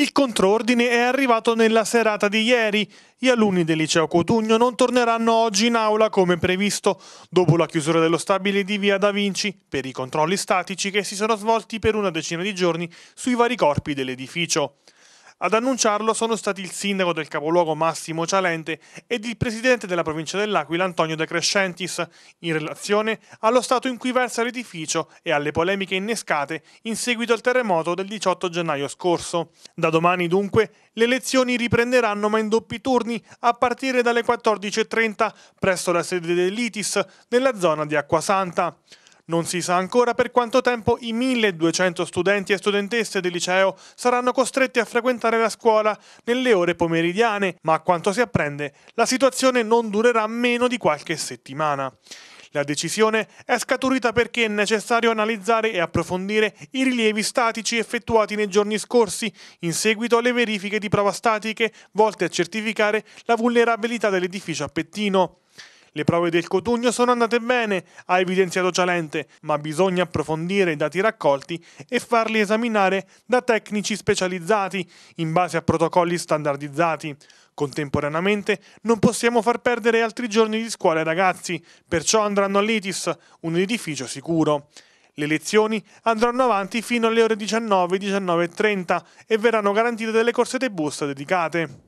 Il controordine è arrivato nella serata di ieri. Gli alunni del liceo Cotugno non torneranno oggi in aula come previsto, dopo la chiusura dello stabile di via Da Vinci, per i controlli statici che si sono svolti per una decina di giorni sui vari corpi dell'edificio. Ad annunciarlo sono stati il sindaco del capoluogo Massimo Cialente ed il presidente della provincia dell'Aquila Antonio De Crescentis, in relazione allo stato in cui versa l'edificio e alle polemiche innescate in seguito al terremoto del 18 gennaio scorso. Da domani dunque le elezioni riprenderanno ma in doppi turni a partire dalle 14.30 presso la sede dell'ITIS nella zona di Acquasanta. Non si sa ancora per quanto tempo i 1200 studenti e studentesse del liceo saranno costretti a frequentare la scuola nelle ore pomeridiane, ma a quanto si apprende la situazione non durerà meno di qualche settimana. La decisione è scaturita perché è necessario analizzare e approfondire i rilievi statici effettuati nei giorni scorsi in seguito alle verifiche di prova statiche volte a certificare la vulnerabilità dell'edificio a Pettino. Le prove del Cotugno sono andate bene, ha evidenziato Cialente, ma bisogna approfondire i dati raccolti e farli esaminare da tecnici specializzati in base a protocolli standardizzati. Contemporaneamente non possiamo far perdere altri giorni di scuola ai ragazzi, perciò andranno all'ITIS, un edificio sicuro. Le lezioni andranno avanti fino alle ore 19-19.30 e verranno garantite delle corse dei bus dedicate.